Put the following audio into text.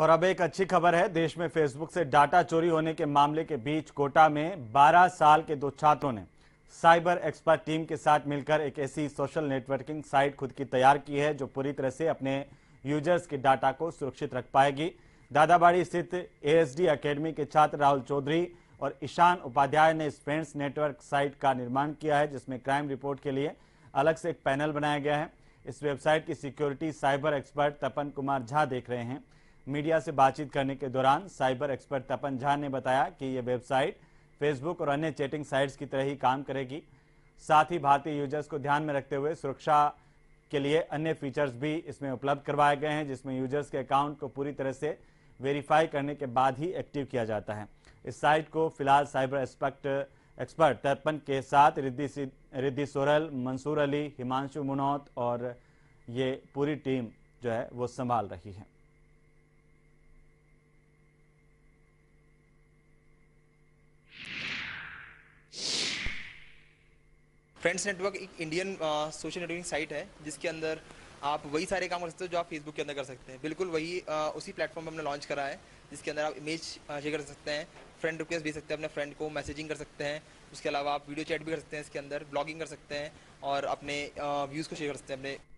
और अब एक अच्छी खबर है देश में फेसबुक से डाटा चोरी होने के मामले के बीच कोटा में 12 साल के दो छात्रों ने साइबर एक्सपर्ट टीम के साथ मिलकर एक ऐसी सोशल नेटवर्किंग साइट खुद की तैयार की है जो पूरी तरह से अपने यूजर्स के डाटा को सुरक्षित रख पाएगी दादाबाड़ी स्थित एएसडी एकेडमी के छात्र राहुल चौधरी और ईशान उपाध्याय ने स्पेंस नेटवर्क साइट का निर्माण किया है जिसमें क्राइम रिपोर्ट के लिए अलग से एक पैनल बनाया गया है इस वेबसाइट की security cyber expert Tapan Kumar Jha देख रहे हैं मीडिया से बातचीत करने के दौरान साइबर एक्सपर्ट तपन झा ने बताया कि ये वेबसाइट फेसबुक और अन्य चैटिंग साइट्स की तरह ही काम करेगी साथ ही भारतीय यूजर्स को ध्यान में रखते हुए सुरक्षा के लिए अन्य फीचर्स भी इसमें उपलब्ध करवाए गए हैं जिसमें यूजर्स के अकाउंट को पूरी तरह से वेरीफाई करने के बाद ही एक्टिव किया जाता है इस साइट को फिलहाल साइबर एक्सपर्ट एक्सपर्ट तर्पण के साथ रिद्धि रिद्धि सोरल मंसूर अली हिमांशु मुनौत और ये पूरी टीम जो है वो संभाल रही है फ्रेंड्स नेटवर्क एक इंडियन सोशल नेटवर्किंग साइट है जिसके अंदर आप वही सारे काम कर सकते हो जो आप फेसबुक के अंदर कर सकते हैं बिल्कुल वही आ, uh, उसी प्लेटफॉर्म पर हमने लॉन्च करा है जिसके अंदर आप इमेज शेयर uh, कर सकते हैं फ्रेंड रिक्वेस्ट भेज सकते हैं अपने फ्रेंड को मैसेजिंग कर सकते हैं उसके अलावा आप वीडियो चैट भी कर सकते हैं इसके अंदर ब्लॉगिंग कर सकते हैं और अपने व्यूज़ uh, को शेयर कर सकते हैं अपने